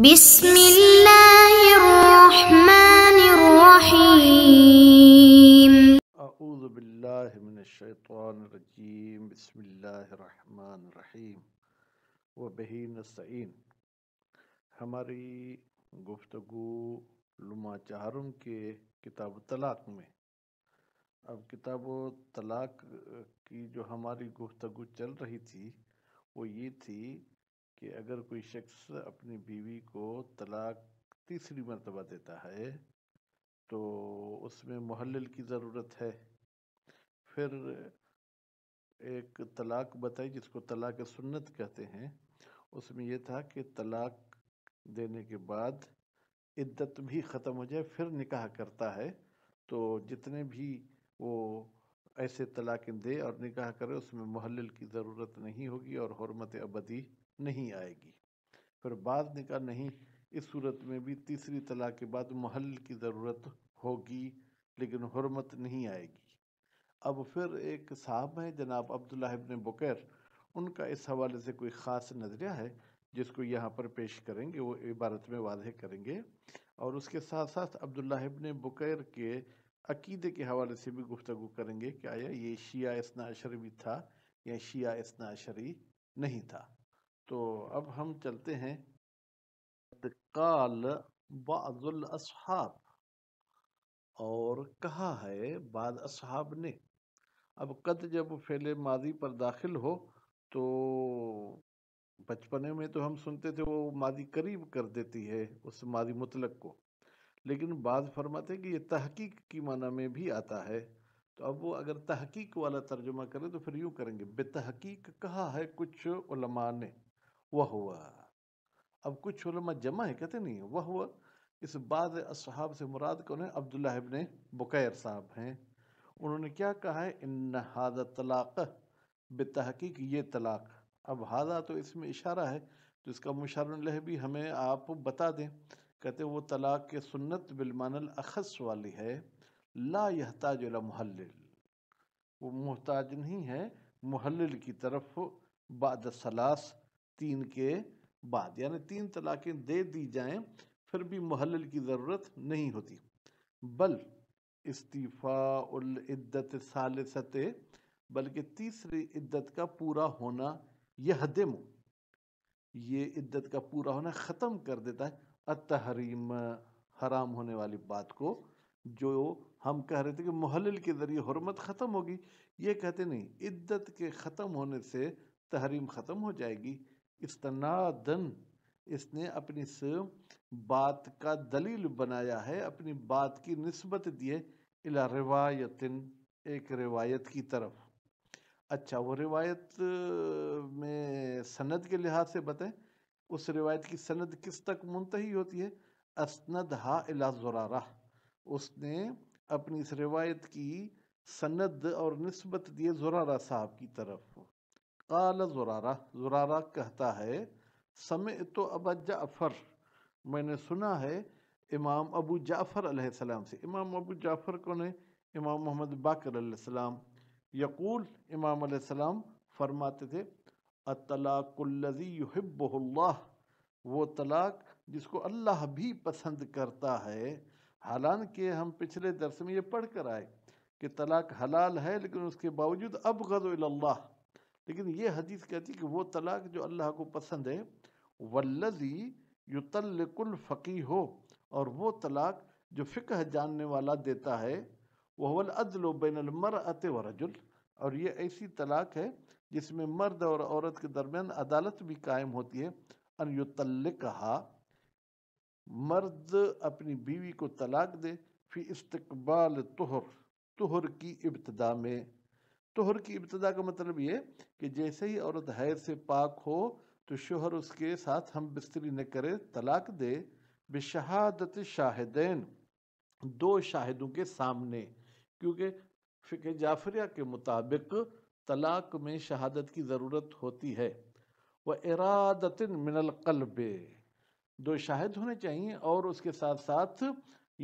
بسم اللہ الرحمن الرحیم اعوذ باللہ من الشیطان الرجیم بسم اللہ الرحمن الرحیم و بہین نستعین ہماری گفتگو لما چہرم کے کتاب طلاق میں اب کتاب و طلاق کی جو ہماری گفتگو چل رہی تھی وہ یہ تھی کہ اگر کوئی شخص اپنی بیوی کو طلاق تیسری مرتبہ دیتا ہے تو اس میں محلل کی ضرورت ہے پھر ایک طلاق بتائی جس کو طلاق سنت کہتے ہیں اس میں یہ تھا کہ طلاق دینے کے بعد عدت بھی ختم ہو جائے پھر نکاح کرتا ہے تو جتنے بھی وہ ایسے طلاقیں دے اور نکاح کرے اس میں محلل کی ضرورت نہیں ہوگی اور حرمت ابدی نہیں آئے گی پھر بعض نے کہا نہیں اس صورت میں بھی تیسری طلاق کے بعد محل کی ضرورت ہوگی لیکن حرمت نہیں آئے گی اب پھر ایک صاحب ہیں جناب عبداللہ ابن بکیر ان کا اس حوالے سے کوئی خاص نظریہ ہے جس کو یہاں پر پیش کریں گے وہ عبارت میں واضح کریں گے اور اس کے ساتھ ساتھ عبداللہ ابن بکیر کے عقیدے کے حوالے سے بھی گفتگو کریں گے کہ آیا یہ شیعہ اسناشر بھی تھا یا شیعہ اشری نہیں تھا تو اب ہم چلتے ہیں قال بعض الاصحاب اور کہا ہے بعض اصحاب نے اب قد جب فعل ماضی پر داخل ہو تو بچپنے میں تو ہم سنتے تھے وہ ماضی قریب کر دیتی ہے اس ماضی مطلق کو لیکن بعض فرماتے کہ یہ تحقیق کی معنی میں بھی آتا ہے تو اب وہ اگر تحقیق والا ترجمہ کریں تو پھر یوں کریں گے بے تحقیق کہا ہے کچھ علماء نے وہ ہوا اب کچھ علماء جمع ہے کہتے نہیں وہ ہوا اس بعض اصحاب سے مراد کون ہے عبداللہ ابن بقیر صاحب ہیں انہوں نے کیا کہا ہے ان ہاد طلاق بے تحقیق یہ طلاق اب ہادہ تو اس میں اشارہ ہے تو اس کا مشار اللہ بھی ہمیں آپ بتا دیں کہتے وہ طلاق کے سنت بالمان الاخص والی ہے لا یحتاج الی محلل وہ محتاج نہیں ہے محلل کی طرف بعد سلاس تین کے بعد یعنی تین طلاقیں دے دی جائیں پھر بھی محلل کی ضرورت نہیں ہوتی بل استیفاء العدت ثالثت بلکہ تیسری عدت کا پورا ہونا یہ دم یہ عدت کا پورا ہونا ختم کر دیتا ہے اتحریم حرام ہونے والی بات کو جو ہم کہہ رہے تھے کہ محلل کے ذریعے حرمت ختم ہوگی یہ کہتے نہیں عدت کے ختم ہونے سے تحریم ختم ہو جائے گی استنادن اس نے اپنی بات کا دلیل بنایا ہے اپنی بات کی نسبت دیے الا روایتن ایک روایت کی طرف اچھا وہ روایت میں سند کے لحاظ سے بتائیں اس روایت کی سند کس تک منتحی ہوتی ہے اسند ہا زرارہ اس نے اپنی اس روایت کی سند اور نسبت دیے زرارہ صاحب کی طرف قال زرارہ زرارہ کہتا ہے سمعت ابا جعفر میں نے سنا ہے امام ابو جعفر علیہ السلام سے امام ابو جعفر کو نے امام محمد باقر علیہ السلام یقول امام علیہ السلام فرماتے تھے اطلاق اللذی یحبہ اللہ وہ طلاق جس کو اللہ بھی پسند کرتا ہے حالانکہ ہم پچھلے درس میں یہ پڑھ کر آئے کہ طلاق حلال ہے لیکن اس کے باوجود ابغض اللہ لیکن یہ حدیث کہتی ہے کہ وہ طلاق جو اللہ کو پسند ہے ولذی یطلق الفقی ہو اور وہ طلاق جو فقہ جاننے والا دیتا ہے وہ ولادل و بین المرعۃ و اور یہ ایسی طلاق ہے جس میں مرد اور عورت کے درمیان عدالت بھی قائم ہوتی ہے ان یطلقہا مرد اپنی بیوی کو طلاق دے فی استقبال طہر طہر کی ابتدا میں تہر کی ابتدا کا مطلب یہ کہ جیسے ہی عورت حیر سے پاک ہو تو شوہر اس کے ساتھ ہم بستری نہ کرے طلاق دے بشہادت شاہدین دو شاہدوں کے سامنے کیونکہ فقہ جعفریہ کے مطابق طلاق میں شہادت کی ضرورت ہوتی ہے وہ ارادت من القلب دو شاہد ہونے چاہیے اور اس کے ساتھ ساتھ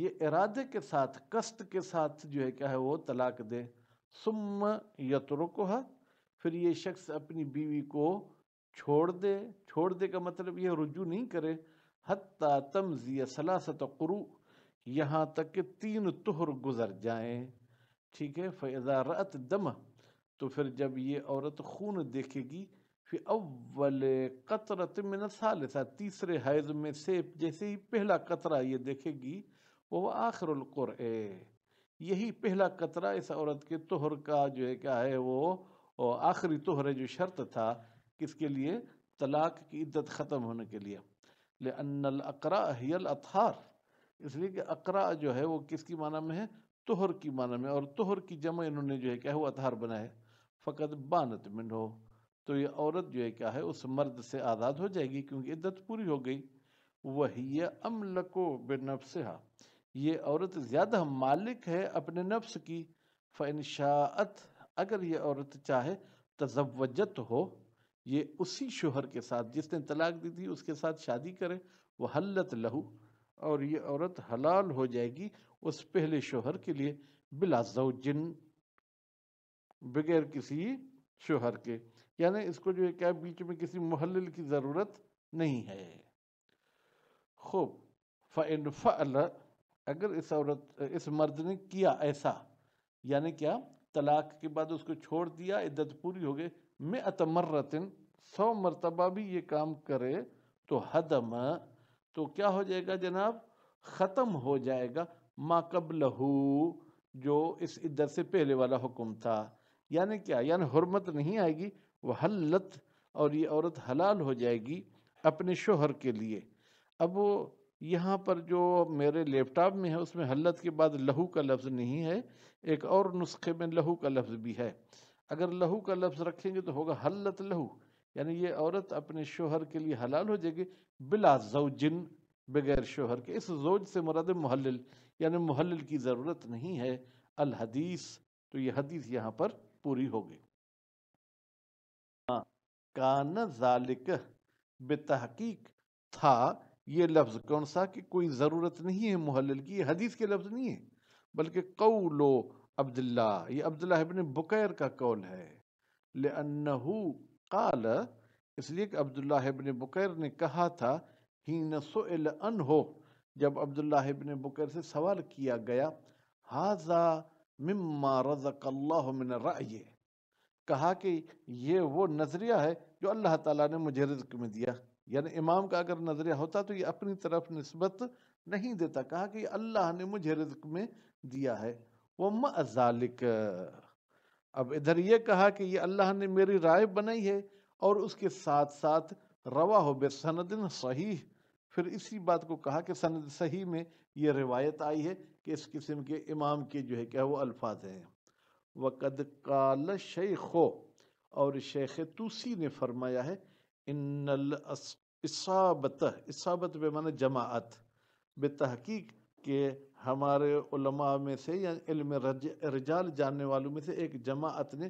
یہ ارادے کے ساتھ قصد کے ساتھ جو ہے کیا ہے وہ طلاق دے سم یترکہ پھر یہ شخص اپنی بیوی کو چھوڑ دے چھوڑ دے کا مطلب یہ رجوع نہیں کرے حتیٰ تمزی سلاست قرو یہاں تک کہ تین تہر گزر جائیں ٹھیک ہے فَإِذَا رت دم تو پھر جب یہ عورت خون دیکھے گی فی اول قطرت من نسا تیسرے حیض میں سے جیسے ہی پہلا قطرہ یہ دیکھے گی وہ آخر القرآن یہی پہلا قطرہ اس عورت کے تہر کا جو ہے کیا ہے وہ آخری تہر جو شرط تھا کس کے لیے طلاق کی عدت ختم ہونے کے لیے الاقرا انلاقرا الاطہار اس لیے کہ اقرا جو ہے وہ کس کی معنی میں ہے تہر کی معنی میں اور طہر کی جمع انہوں نے جو ہے کیا ہے وہ بنا ہے فقط بانت من ہو تو یہ عورت جو ہے کیا ہے اس مرد سے آزاد ہو جائے گی کیونکہ عدت پوری ہو گئی وہی املکو لکو یہ عورت زیادہ مالک ہے اپنے نفس کی فنشاعت اگر یہ عورت چاہے تزوجت ہو یہ اسی شوہر کے ساتھ جس نے طلاق دی تھی اس کے ساتھ شادی کرے وہ حلت لہو اور یہ عورت حلال ہو جائے گی اس پہلے شوہر کے لیے بلا زوجن بغیر کسی شوہر کے یعنی اس کو جو ہے کیا بیچ میں کسی محلل کی ضرورت نہیں ہے خوب فَإِن فَأَلَ اگر اس عورت اس مرد نے کیا ایسا یعنی کیا طلاق کے بعد اس کو چھوڑ دیا عدت پوری ہو گئی میں اتمرتن سو مرتبہ بھی یہ کام کرے تو حدم تو کیا ہو جائے گا جناب ختم ہو جائے گا ما قبلہ جو اس عدت سے پہلے والا حکم تھا یعنی کیا یعنی حرمت نہیں آئے گی وہ حلت اور یہ عورت حلال ہو جائے گی اپنے شوہر کے لیے اب وہ یہاں پر جو میرے لیپ ٹاپ میں ہے اس میں حلت کے بعد لہو کا لفظ نہیں ہے ایک اور نسخے میں لہو کا لفظ بھی ہے اگر لہو کا لفظ رکھیں گے تو ہوگا حلت لہو یعنی یہ عورت اپنے شوہر کے لیے حلال ہو جائے گی بلا زوجن بغیر شوہر کے اس زوج سے مراد محلل یعنی محلل کی ضرورت نہیں ہے الحدیث تو یہ حدیث یہاں پر پوری ہوگی ہاں، کان ذالک بے تحقیق تھا یہ لفظ کون سا کہ کوئی ضرورت نہیں ہے محلل کی یہ حدیث کے لفظ نہیں ہے بلکہ قول عبداللہ یہ عبداللہ ابن بکیر کا قول ہے لن قال اس لیے کہ عبداللہ ابن بکیر نے کہا تھا جب عبداللہ ابن بکیر سے سوال کیا گیا حاض مما رزق اللہ رائے کہا کہ یہ وہ نظریہ ہے جو اللہ تعالیٰ نے مجھے رزق میں دیا یعنی امام کا اگر نظریہ ہوتا تو یہ اپنی طرف نسبت نہیں دیتا کہا کہ اللہ نے مجھے رزق میں دیا ہے وہ مذالک اب ادھر یہ کہا کہ یہ اللہ نے میری رائے بنائی ہے اور اس کے ساتھ ساتھ روا ہو بے صحیح پھر اسی بات کو کہا کہ سند صحیح میں یہ روایت آئی ہے کہ اس قسم کے امام کے جو ہے کیا وہ الفاظ ہیں وَقَدْ قَالَ شیخو اور شیخ توسی نے فرمایا ہے ان اسابت بے معنی جماعت بے تحقیق کہ ہمارے علماء میں سے یا علم رجال جاننے والوں میں سے ایک جماعت نے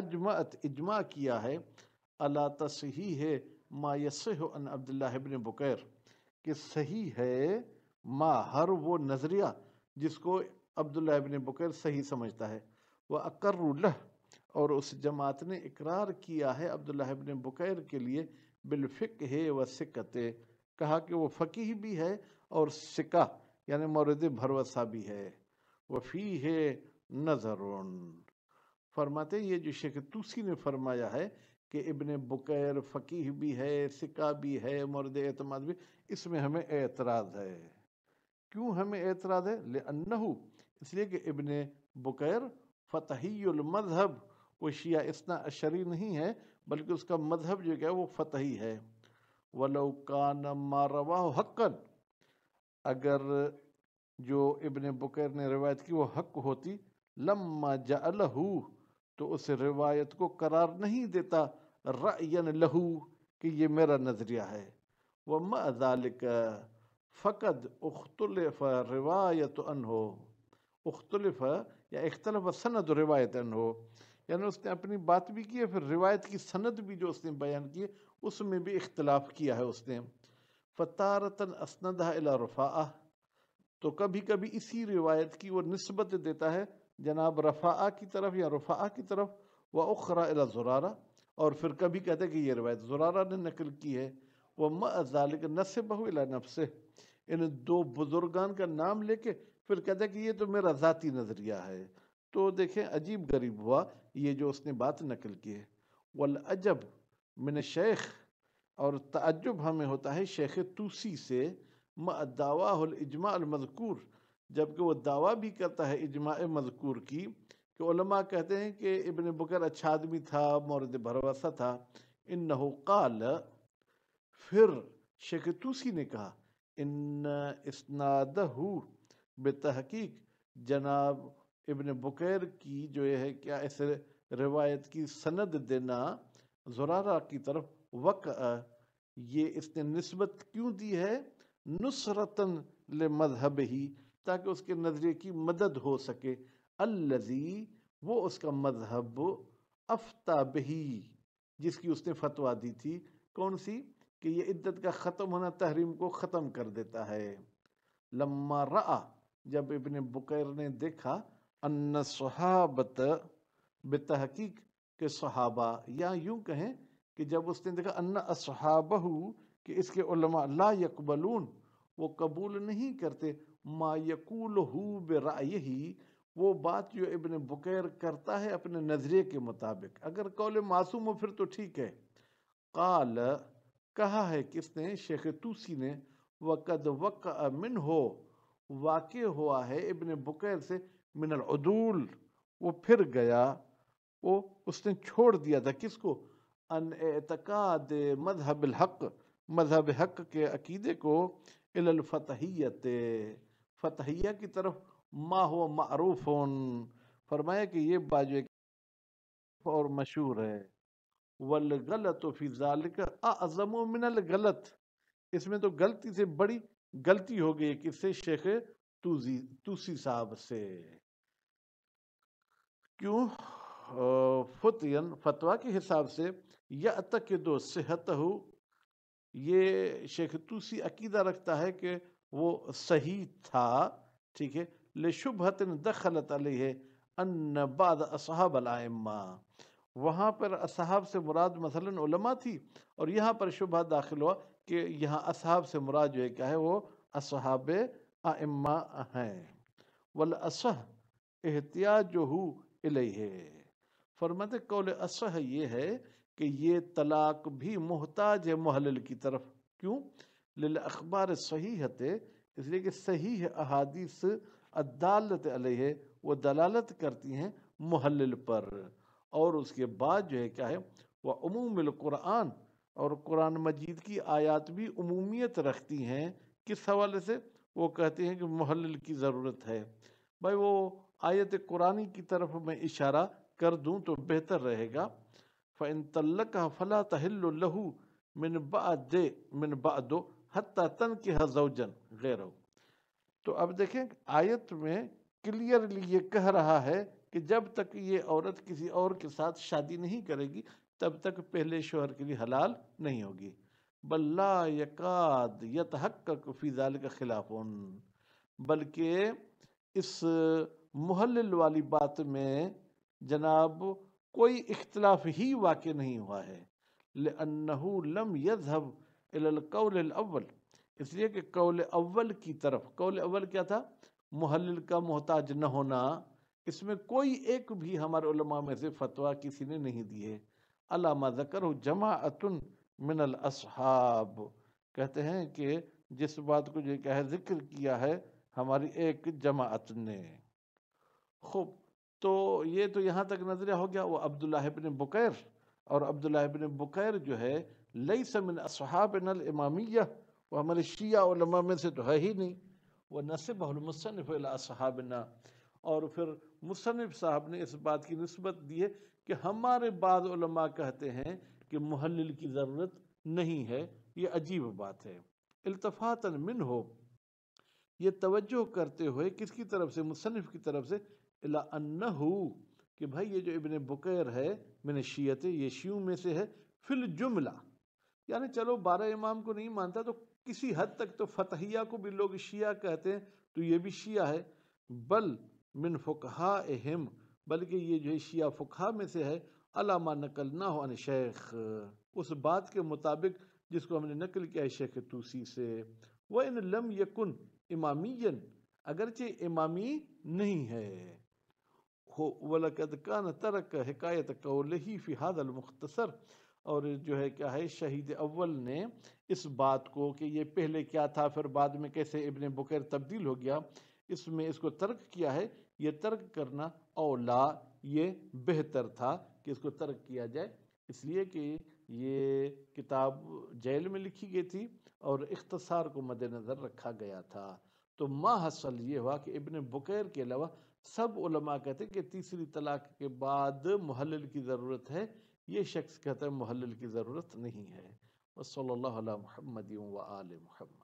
اجماعت اجماع کیا ہے اللہ تصحیح ہے ما یس ان عبداللہ بقیر کہ صحیح ہے ما ہر وہ نظریہ جس کو عبداللہ ابن بکیر صحیح سمجھتا ہے وہ اکر الح اور اس جماعت نے اقرار کیا ہے عبداللہ ابن بکیر کے لیے بالفق ہے و سکت کہا کہ وہ فقیح بھی ہے اور سکہ یعنی مورد بھروسہ بھی ہے وفیہ نظرون ہے نظر فرماتے یہ جو شیخ توسی نے فرمایا ہے کہ ابن بکیر فقیح بھی ہے سکہ بھی ہے مورد اعتماد بھی اس میں ہمیں اعتراض ہے کیوں ہمیں اعتراض ہے لنحو اس لیے کہ ابن بکیر فتحی المذہب شیعہ اتنا اشری نہیں ہے بلکہ اس کا مذہب جو کیا وہ فتحی ہے وَلَوْ كَانَ مَا رَوَاهُ حَقًا اگر جو ابن بکر نے روایت کی وہ حق ہوتی لَمَّا جَعَلَهُ تو اس روایت کو قرار نہیں دیتا رین لہو کہ یہ میرا نظریہ ہے وَمَا ذَلِكَ فَقَدْ اُخْتُلِفَ روایت عَنْهُ اختلف یا اختلف سند روایت انہو یعنی اس نے اپنی بات بھی کی پھر روایت کی سند بھی جو اس نے بیان کی ہے اس میں بھی اختلاف کیا ہے اس نے فطارتاً اسندہ الا رفاعہ تو کبھی کبھی اسی روایت کی وہ نسبت دیتا ہے جناب رفاعہ کی طرف یا رفاعہ کی طرف و اخرا زرارہ اور پھر کبھی کہتے کہ یہ روایت زرارہ نے نقل کی ہے وہ مذالک نسب بہ النفس ان یعنی دو بزرگان کا نام لے کے پھر کہتے کہ یہ تو میرا ذاتی نظریہ ہے تو دیکھیں عجیب غریب ہوا یہ جو اس نے بات نقل کی ہے والعجب من شیخ اور تعجب ہمیں ہوتا ہے شیخ توسی سے مدعوا الاجماع المذکور جبکہ وہ دعویٰ بھی کرتا ہے اجماع مذکور کی کہ علماء کہتے ہیں کہ ابن بکر اچھا آدمی تھا مورد بھروسہ تھا انہو قال پھر شیخ توسی نے کہا ان اسنادہ بتحقیق جناب ابن بکیر کی جو یہ ہے کیا اس روایت کی سند دینا زرارہ کی طرف وقع یہ اس نے نسبت کیوں دی ہے نصرتن لمذہب مذہب ہی تاکہ اس کے نظریے کی مدد ہو سکے اللذی وہ اس کا مذہب افتاب بہی جس کی اس نے فتوہ دی تھی کون سی کہ یہ عدت کا ختم ہونا تحریم کو ختم کر دیتا ہے لما رأ جب ابن بکیر نے دیکھا ان صحابت بے تحقیق کے صحابہ یا یوں کہیں کہ جب اس نے دیکھا ان اصحابہ کہ اس کے علماء لا یقبلون وہ قبول نہیں کرتے ما یقولہو برائیہی وہ بات جو ابن بکیر کرتا ہے اپنے نظریے کے مطابق اگر قول معصوم ہو پھر تو ٹھیک ہے قال کہا ہے کس نے شیخ توسی نے وَقَدْ وَقَعَ امن ہو واقع ہوا ہے ابن بکیر سے من العدول وہ پھر گیا وہ اس نے چھوڑ دیا تھا کس کو ان اعتقاد مذہب الحق مذہب حق کے عقیدے کو فتحیہ کی طرف ما ہو معروف فرمایا کہ یہ باجو اور مشہور ہے والغلط فی ذالک اعظم من الغلط اس میں تو غلطی سے بڑی غلطی ہو گئی کہ شیخ صاحب سے کیوں فتین فتویٰ کے حساب سے یا دو صحت ہو یہ شیخ توسی عقیدہ رکھتا ہے کہ وہ صحیح تھا ٹھیک ہے حتن دخلت علیہ ان بعد اصحاب الائمہ وہاں پر اصحاب سے مراد مثلا علماء تھی اور یہاں پر شبہ داخل ہوا کہ یہاں اصحاب سے مراد جو ہے کیا ہے وہ اصحاب آئماں ہیں والاسح احتیاط جو ہو علیہ فرمند قول اسح یہ ہے کہ یہ طلاق بھی محتاج ہے محلل کی طرف کیوں لل اخبار صحیح اس لیے کہ صحیح احادیث عدالت علیہ وہ دلالت کرتی ہیں محلل پر اور اس کے بعد جو ہے کیا ہے وہ عموم اور قرآن مجید کی آیات بھی عمومیت رکھتی ہیں کس حوالے سے وہ کہتے ہیں کہ محلل کی ضرورت ہے بھائی وہ آیت قرآنی کی طرف میں اشارہ کر دوں تو بہتر رہے گا فَإِن تَلَّكَ فَلَا تَحِلُّ لَهُ مِن بَعْدِ مِن بَعْدُ حَتَّى تَنْكِهَ زَوْجًا تن تو اب دیکھیں آیت میں کلیئرلی یہ کہہ رہا ہے کہ جب تک یہ عورت کسی اور کے ساتھ شادی نہیں کرے گی تب تک پہلے شوہر کے لیے حلال نہیں ہوگی بلائے یت حق فی ذالک خلاف بلکہ اس محلل والی بات میں جناب کوئی اختلاف ہی واقع نہیں ہوا ہے لم یذہب القول الاول اس لیے کہ قول اول کی طرف قول اول کیا تھا محلل کا محتاج نہ ہونا اس میں کوئی ایک بھی ہمارے علماء میں سے فتویٰ کسی نے نہیں دیے علامہ ذکر ہو جمع من الاصحاب کہتے ہیں کہ جس بات کو یہ کیا ہے ذکر کیا ہے ہماری ایک جماعت نے خوب تو یہ تو یہاں تک نظریہ ہو گیا وہ عبداللہ ابن بکیر اور عبداللہ ابن بکیر جو ہے لئی من الصحابن الامامیہ وہ ہمارے شیعہ علماء میں سے تو ہے ہی نہیں وہ نصب المصنف اصحابنا اور پھر مصنف صاحب نے اس بات کی نسبت دی ہے کہ ہمارے بعض علماء کہتے ہیں کہ محلل کی ضرورت نہیں ہے یہ عجیب بات ہے التفاتاً من ہو یہ توجہ کرتے ہوئے کس کی طرف سے مصنف کی طرف سے الانہو کہ بھائی یہ جو ابن بکیر ہے من شیعت یہ شیعوں میں سے ہے فل جملہ یعنی چلو بارہ امام کو نہیں مانتا تو کسی حد تک تو فتحیہ کو بھی لوگ شیعہ کہتے ہیں تو یہ بھی شیعہ ہے بل من فقہائہم بلکہ یہ جو ہے شیعہ فقہ میں سے ہے علامہ نقل نہ ہو ان شیخ اس بات کے مطابق جس کو ہم نے نقل کیا ہے شیخ توسی سے وہ ان لم یکن امام اگرچہ امامی نہیں ہے ولکت کان ترک حکایت قَوْلِهِ فِي هَذَا المختصر اور جو ہے کیا ہے شہید اول نے اس بات کو کہ یہ پہلے کیا تھا پھر بعد میں کیسے ابن بکر تبدیل ہو گیا اس میں اس کو ترک کیا ہے یہ ترک کرنا اولا یہ بہتر تھا کہ اس کو ترک کیا جائے اس لیے کہ یہ کتاب جیل میں لکھی گئی تھی اور اختصار کو مد نظر رکھا گیا تھا تو ما حصل یہ ہوا کہ ابن بکیر کے علاوہ سب علماء کہتے کہ تیسری طلاق کے بعد محلل کی ضرورت ہے یہ شخص کہتا ہے محلل کی ضرورت نہیں ہے وصل صلی اللہ علیہ محمد و آل محمد